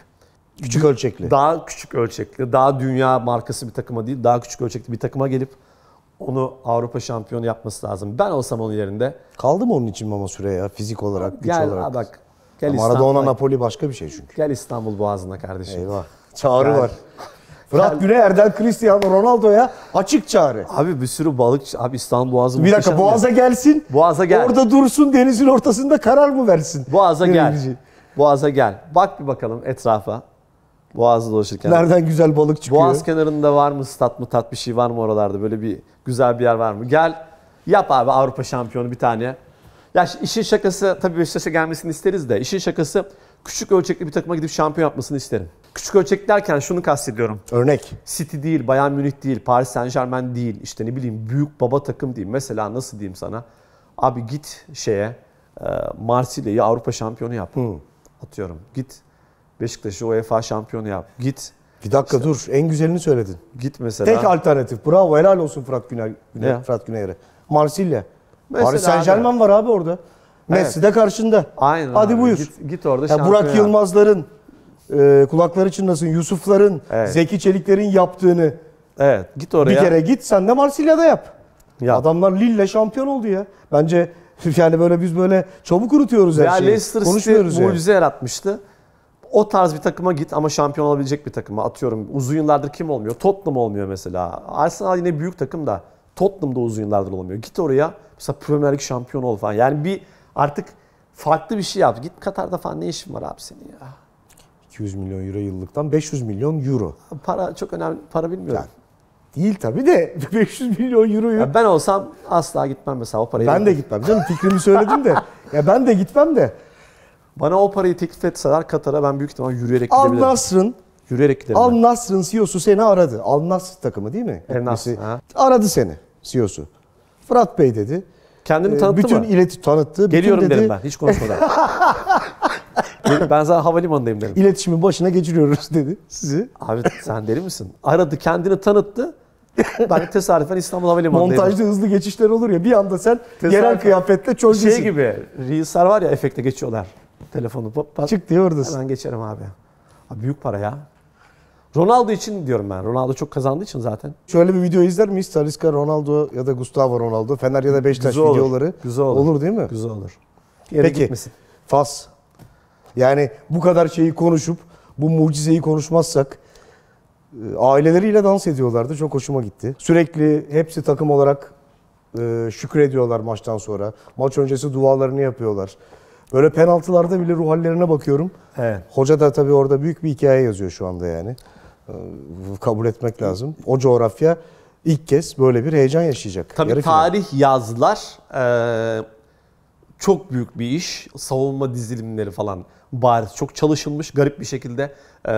küçük ölçekli. Daha küçük ölçekli, daha dünya markası bir takıma değil, daha küçük ölçekli bir takıma gelip onu Avrupa şampiyonu yapması lazım. Ben olsam onun yerinde. Kaldı mı onun için ama süre ya fizik olarak, güç gel, olarak? Bak, gel ama Maradona Napoli başka bir şey çünkü. Gel İstanbul Boğazı'na kardeşim. Eyvah. Çağrı yani. var. Fırat yani, Güney Erdem Cristiano Ronaldo'ya açık çağrı. Abi bir sürü balık abi İstanbul Boğazı Bir dakika Boğaz'a ya. gelsin. Boğaz'a gel. Orada dursun denizin ortasında karar mı versin? Boğaz'a gel. Boğaz'a gel. Bak bir bakalım etrafa. Boğaz dolaşırken. Nereden güzel balık çıkıyor? Boğaz kenarında var mı stat mı tat bir şey var mı oralarda? Böyle bir güzel bir yer var mı? Gel yap abi Avrupa şampiyonu bir tane. Ya işin şakası tabii Beşiktaş'a gelmesini isteriz de işin şakası küçük ölçekli bir takıma gidip şampiyon yapmasını isterim. Küçük ölçek derken şunu kastediyorum. Örnek. City değil, Bayern Münih değil, Paris Saint Germain değil. işte ne bileyim büyük baba takım değil. Mesela nasıl diyeyim sana? Abi git şeye e, Marsilya'yı Avrupa şampiyonu yap. Hı. Atıyorum. Git Beşiktaş'ı UEFA şampiyonu yap. Git. Bir dakika işte, dur. En güzelini söyledin. Git mesela. Tek alternatif. Bravo. Helal olsun Fırat Güner, Güner ya. Fırat Güneyre. Marsilya. Mesela Paris Saint-Germain var abi orada. Messi evet. de karşında. Aynen. Hadi abi. buyur. Git, git orada ya Burak Yılmazların, e, kulakları çınlasın Yusufların, evet. Zeki Çelikler'in yaptığını. Evet. Git oraya. Bir kere git sen de Marsilya'da yap. Ya. Adamlar Lille şampiyon oldu ya. Bence yani böyle biz böyle çabuk unutuyoruz her ya şeyi. Leicester City mucize yani. yaratmıştı o tarz bir takıma git ama şampiyon olabilecek bir takıma atıyorum. Uzun yıllardır kim olmuyor? Tottenham olmuyor mesela. Arsenal yine büyük takım da Tottenham da uzun yıllardır olamıyor. Git oraya mesela Premier Lig şampiyon ol falan. Yani bir artık farklı bir şey yap. Git Katar'da falan ne işin var abi senin ya? 200 milyon euro yıllıktan 500 milyon euro. Para çok önemli. Para bilmiyorum. Yani değil tabi de 500 milyon euroyu. Ya ben olsam asla gitmem mesela o parayı. Ben de gitmem canım fikrimi söyledim de. ya ben de gitmem de. Bana o parayı teklif etseler Katar'a ben büyük ihtimal yürüyerek Al gidebilirim. Al Nasr'ın Yürüyerek giderim. Al Nasr'ın CEO'su seni aradı. Al Nasr takımı değil mi? El Nasr. Aradı seni CEO'su. Fırat Bey dedi. Kendini ee, tanıttı bütün mı? Bütün ileti tanıttı. Geliyorum bütün dedi, derim ben hiç konuşmadan. ben zaten havalimanındayım derim. İletişimin başına geçiriyoruz dedi sizi. Abi sen deli misin? Aradı kendini tanıttı. Ben tesadüfen İstanbul Havalimanı'ndayım. Montajda hızlı geçişler olur ya bir anda sen tesadüfen, yerel kıyafetle çözgüsün. Şey gibi, Reels'ler var ya efekte geçiyorlar. Telefonu pop pat. Çık diye oradasın. Hemen geçerim abi. abi. Büyük para ya. Ronaldo için diyorum ben. Ronaldo çok kazandığı için zaten. Şöyle bir video izler miyiz? Tariska Ronaldo ya da Gustavo Ronaldo. Fener ya da Beşiktaş Güzel olur. videoları. Güzel olur. olur değil mi? Güzel olur. Yere Peki. Gitmesin. Fas. Yani bu kadar şeyi konuşup bu mucizeyi konuşmazsak e, aileleriyle dans ediyorlardı. Çok hoşuma gitti. Sürekli hepsi takım olarak e, şükrediyorlar maçtan sonra. Maç öncesi dualarını yapıyorlar. Böyle penaltılarda bile ruh hallerine bakıyorum. Evet. Hoca da tabii orada büyük bir hikaye yazıyor şu anda yani. Ee, kabul etmek lazım. O coğrafya ilk kez böyle bir heyecan yaşayacak. Tabii Yarı tarih final. yazlar e, çok büyük bir iş. Savunma dizilimleri falan bariz. Çok çalışılmış garip bir şekilde. E,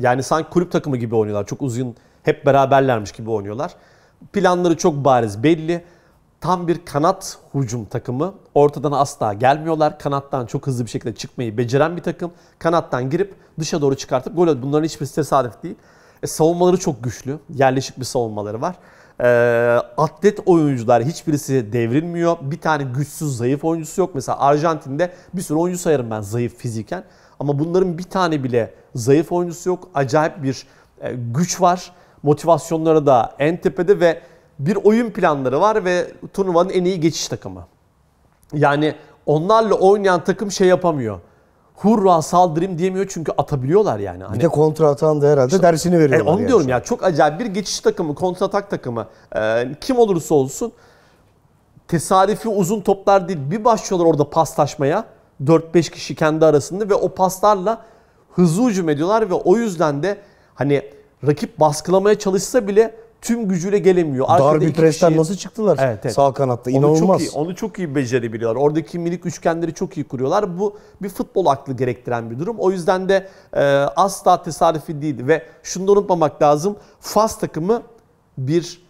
yani sanki kulüp takımı gibi oynuyorlar. Çok uzun hep beraberlermiş gibi oynuyorlar. Planları çok bariz belli tam bir kanat hücum takımı. Ortadan asla gelmiyorlar. Kanattan çok hızlı bir şekilde çıkmayı beceren bir takım. Kanattan girip dışa doğru çıkartıp gol atıyor. Bunların hiçbirisi tesadüf değil. E, savunmaları çok güçlü. Yerleşik bir savunmaları var. E, atlet oyuncular hiçbirisi devrilmiyor. Bir tane güçsüz zayıf oyuncusu yok. Mesela Arjantin'de bir sürü oyuncu sayarım ben zayıf fiziken. Ama bunların bir tane bile zayıf oyuncusu yok. Acayip bir e, güç var. Motivasyonları da en tepede ve bir oyun planları var ve turnuvanın en iyi geçiş takımı. Yani onlarla oynayan takım şey yapamıyor. Hurra saldırayım diyemiyor çünkü atabiliyorlar yani. Hani, bir de kontra atan da herhalde işte, dersini e, veriyorlar. E, onu yani. diyorum ya çok acayip bir geçiş takımı, kontra atak takımı. E, kim olursa olsun tesadüfi uzun toplar değil. Bir başlıyorlar orada paslaşmaya. 4-5 kişi kendi arasında ve o paslarla hızlı hücum ediyorlar ve o yüzden de hani rakip baskılamaya çalışsa bile tüm gücüyle gelemiyor. Arkada Darby Preston kişi... nasıl çıktılar evet, evet. sağ kanatta? İnanılmaz. Onu çok iyi, onu çok iyi becerebiliyorlar. Oradaki minik üçgenleri çok iyi kuruyorlar. Bu bir futbol aklı gerektiren bir durum. O yüzden de e, asla tesadüfi değil. Ve şunu da unutmamak lazım. Fas takımı bir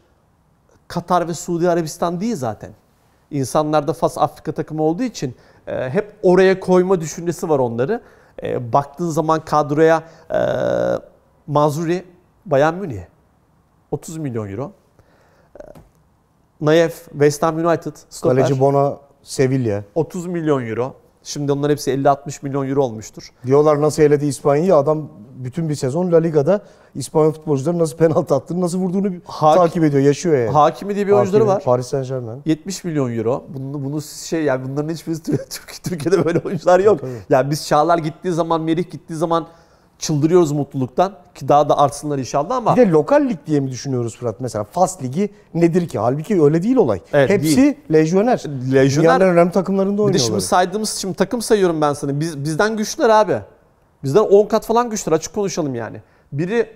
Katar ve Suudi Arabistan değil zaten. İnsanlarda Fas Afrika takımı olduğu için e, hep oraya koyma düşüncesi var onları. E, baktığın zaman kadroya e, Mazuri, Bayan Münih. 30 milyon euro. Ee, Nayef, West Ham United, stoper. Kaleci Bona, Sevilla. 30 milyon euro. Şimdi onlar hepsi 50-60 milyon euro olmuştur. Diyorlar nasıl eledi İspanya'yı adam bütün bir sezon La Liga'da İspanyol futbolcuları nasıl penaltı attığını, nasıl vurduğunu Hak, takip ediyor, yaşıyor yani. Hakimi diye bir Hakimi, oyuncuları var. Paris Saint Germain. 70 milyon euro. Bunu, bunu şey yani bunların hiçbirisi Türkiye'de böyle oyuncular yok. Tabii. Yani biz Çağlar gittiği zaman, Merih gittiği zaman çıldırıyoruz mutluluktan ki daha da artsınlar inşallah ama. Bir de lokal lig diye mi düşünüyoruz Fırat? Mesela Fas Ligi nedir ki? Halbuki öyle değil olay. Evet, Hepsi değil. lejyoner. Lejyoner. Dünyanın önemli takımlarında oynuyorlar. Bir de şimdi saydığımız, şimdi takım sayıyorum ben sana. Biz, bizden güçlüler abi. Bizden 10 kat falan güçlüler açık konuşalım yani. Biri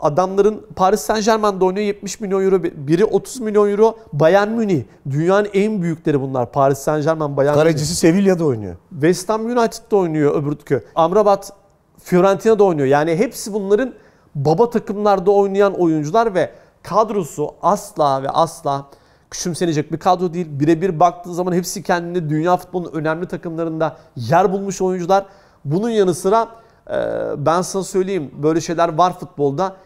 adamların Paris Saint Germain'de oynuyor 70 milyon euro, biri 30 milyon euro Bayern Münih. Dünyanın en büyükleri bunlar Paris Saint Germain, Bayern Kalecisi Münih. Sevilla'da oynuyor. West Ham United'da oynuyor öbür öbürtkü. Amrabat Fiorentina'da oynuyor. Yani hepsi bunların baba takımlarda oynayan oyuncular ve kadrosu asla ve asla küçümsenecek bir kadro değil. Birebir baktığın zaman hepsi kendini dünya futbolunun önemli takımlarında yer bulmuş oyuncular. Bunun yanı sıra e, ben sana söyleyeyim böyle şeyler var futbolda.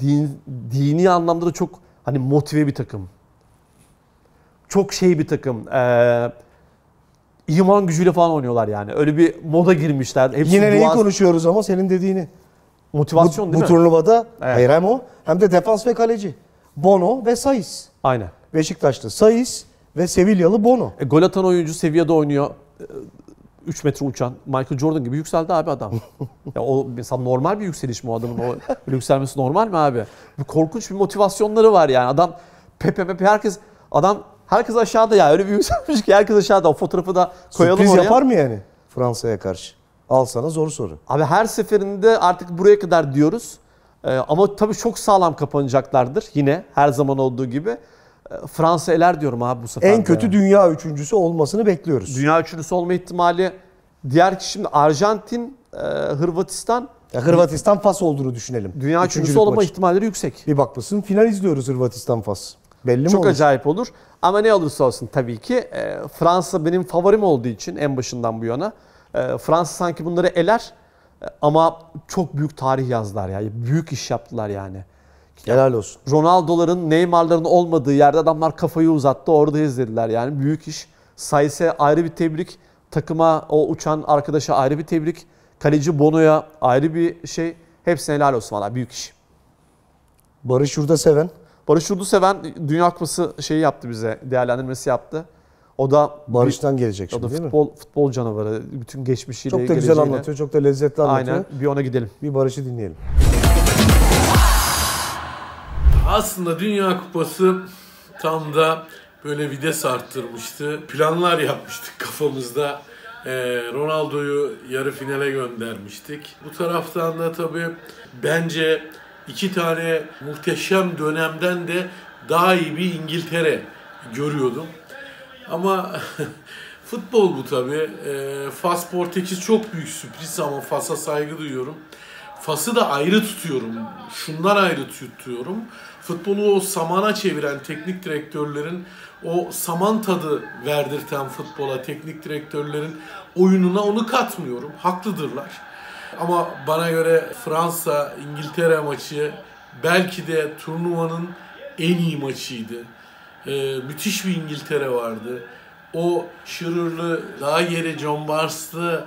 Din, dini anlamda da çok hani motive bir takım. Çok şey bir takım. Ee, iman gücüyle falan oynuyorlar yani. Öyle bir moda girmişler. Hepsi Yine neyi konuşuyoruz ama senin dediğini. Motivasyon bu, değil bu mi? turnuvada Evet. hayır hem o hem de defans ve kaleci. Bono ve Saiz. Aynen. Beşiktaşlı Saiz ve Sevilyalı Bono. E, gol atan oyuncu Sevilla'da oynuyor. 3 e, metre uçan Michael Jordan gibi yükseldi abi adam. ya o mesela normal bir yükseliş mi o adamın? O öyle yükselmesi normal mi abi? Bir korkunç bir motivasyonları var yani. Adam pepe pepe herkes adam Herkes aşağıda ya öyle bir yükselmiş ki herkes aşağıda o fotoğrafı da koyalım Sürpriz oraya. yapar mı yani Fransa'ya karşı? Al sana zor soru. Abi her seferinde artık buraya kadar diyoruz. Ee, ama tabii çok sağlam kapanacaklardır yine her zaman olduğu gibi. Ee, Fransa eler diyorum abi bu sefer. En kötü yani. dünya üçüncüsü olmasını bekliyoruz. Dünya üçüncüsü olma ihtimali diğer kişi şimdi Arjantin, e, Hırvatistan. Ya Hırvatistan Fas olduğunu düşünelim. Dünya üçüncüsü olma maçı. ihtimalleri yüksek. Bir bakmışsın final izliyoruz Hırvatistan Fas. Belli Çok olur? acayip olur. Ama ne olursa olsun tabii ki e, Fransa benim favorim olduğu için en başından bu yana e, Fransa sanki bunları eler e, ama çok büyük tarih yazdılar ya. Büyük iş yaptılar yani. Helal olsun. Ronaldo'ların, Neymar'ların olmadığı yerde adamlar kafayı uzattı. Orada izlediler yani. Büyük iş. Sayse ayrı bir tebrik. Takıma, o uçan arkadaşa ayrı bir tebrik. Kaleci Bono'ya ayrı bir şey. Hepsine helal olsun valla. Büyük iş. Barış Yurda seven. Barış seven Dünya Kupası şeyi yaptı bize, değerlendirmesi yaptı. O da Barış'tan bir, gelecek şimdi o da değil futbol, mi? futbol canavarı. Bütün geçmişiyle Çok da güzel anlatıyor, çok da lezzetli anlatıyor. Aynen. Bir ona gidelim. Bir Barış'ı dinleyelim. Aslında Dünya Kupası tam da böyle vides arttırmıştı. Planlar yapmıştık kafamızda. Ee, Ronaldo'yu yarı finale göndermiştik. Bu taraftan da tabii bence iki tane muhteşem dönemden de daha iyi bir İngiltere görüyordum. Ama futbol bu tabi. Ee, Fas Portekiz çok büyük sürpriz ama Fas'a saygı duyuyorum. Fas'ı da ayrı tutuyorum. Şundan ayrı tutuyorum. Futbolu o samana çeviren teknik direktörlerin o saman tadı verdirten futbola teknik direktörlerin oyununa onu katmıyorum. Haklıdırlar. Ama bana göre Fransa İngiltere maçı belki de turnuvanın en iyi maçıydı. Ee, müthiş bir İngiltere vardı. O Şırırlı, daha geri John Barnes'lı,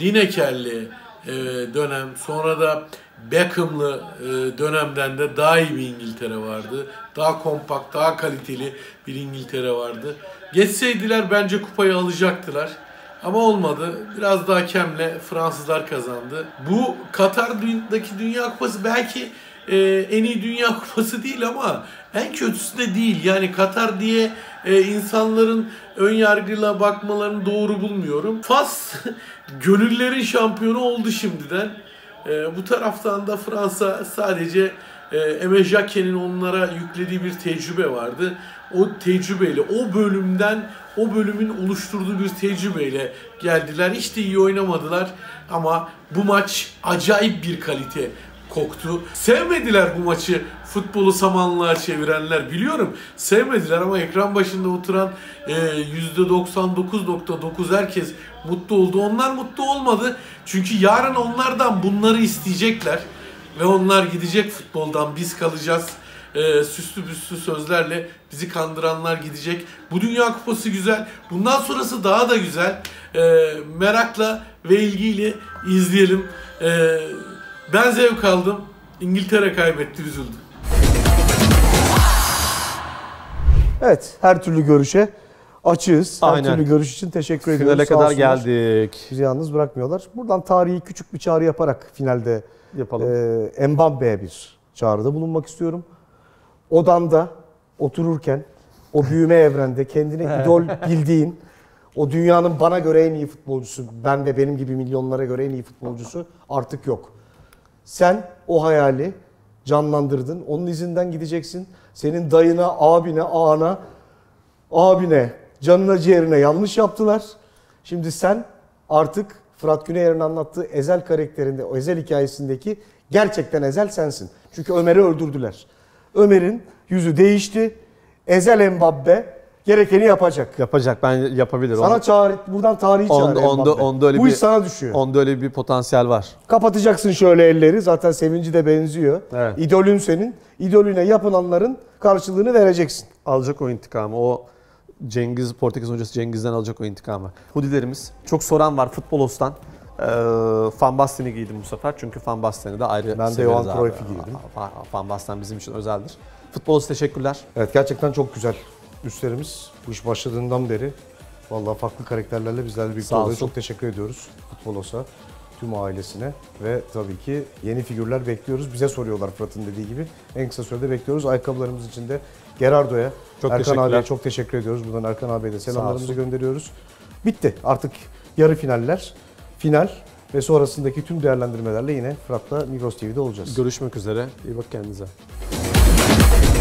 Lineker'li e, dönem, sonra da Beckham'lı e, dönemden de daha iyi bir İngiltere vardı. Daha kompakt, daha kaliteli bir İngiltere vardı. Geçseydiler bence kupayı alacaktılar. Ama olmadı. Biraz daha kemle Fransızlar kazandı. Bu Katar'daki Dünya Kupası belki e, en iyi Dünya Kupası değil ama en kötüsü de değil. Yani Katar diye e, insanların ön yargıyla bakmalarını doğru bulmuyorum. Fas gönüllerin şampiyonu oldu şimdiden. E, bu taraftan da Fransa sadece e, Emre Jacques'in onlara yüklediği bir tecrübe vardı. O tecrübeyle, o bölümden, o bölümün oluşturduğu bir tecrübeyle geldiler. Hiç de iyi oynamadılar ama bu maç acayip bir kalite koktu. Sevmediler bu maçı futbolu samanlığa çevirenler biliyorum. Sevmediler ama ekran başında oturan e, %99.9 herkes mutlu oldu. Onlar mutlu olmadı. Çünkü yarın onlardan bunları isteyecekler. Ve onlar gidecek futboldan biz kalacağız. E, süslü büslü sözlerle bizi kandıranlar gidecek. Bu Dünya Kupası güzel. Bundan sonrası daha da güzel. E, merakla ve ilgiyle izleyelim. E, ben zevk aldım. İngiltere kaybetti, üzüldü. Evet, her türlü görüşe açığız. Her türlü görüş için teşekkür Finale ediyoruz. Finale kadar geldik. Bizi yalnız bırakmıyorlar. Buradan tarihi küçük bir çağrı yaparak finalde Yapalım. E, bir çağrıda bulunmak istiyorum. Odanda otururken o büyüme evrende kendine idol bildiğin o dünyanın bana göre en iyi futbolcusu, ben ve benim gibi milyonlara göre en iyi futbolcusu artık yok. Sen o hayali canlandırdın. Onun izinden gideceksin. Senin dayına, abine, ağana, abine, canına ciğerine yanlış yaptılar. Şimdi sen artık Fırat Güneyer'in anlattığı Ezel karakterinde, o Ezel hikayesindeki gerçekten Ezel sensin. Çünkü Ömer'i öldürdüler. Ömer'in yüzü değişti. Ezel Embabbe gerekeni yapacak. Yapacak ben yapabilir. Sana onu. çağır, buradan tarihi çağır onda, Onda, onda öyle Bu bir, iş sana düşüyor. Onda öyle bir potansiyel var. Kapatacaksın şöyle elleri. Zaten sevinci de benziyor. Evet. İdolün senin. İdolüne yapılanların karşılığını vereceksin. Alacak o intikamı. O Cengiz, Portekiz hocası Cengiz'den alacak o intikamı. Hudilerimiz. Çok soran var Futbol Os'tan. Ee, Van Basten'i giydim bu sefer çünkü fan Basten'i de ayrı Ben de Johan Cruyff'i giydim. Fan Basten bizim için özeldir. Futbol Osu teşekkürler. Evet gerçekten çok güzel üstlerimiz. Bu iş başladığından beri Vallahi farklı karakterlerle bizlerle birlikte olduğu çok teşekkür ediyoruz Futbol Osa tüm ailesine ve tabii ki yeni figürler bekliyoruz. Bize soruyorlar Fırat'ın dediği gibi. En kısa sürede bekliyoruz. Ayakkabılarımız için de Gerardo'ya, çok Erkan abiye çok teşekkür ediyoruz. Buradan Erkan abiye de selamlarımızı gönderiyoruz. Bitti artık yarı finaller, final ve sonrasındaki tüm değerlendirmelerle yine Fırat'la Migros TV'de olacağız. Görüşmek üzere. İyi bak kendinize.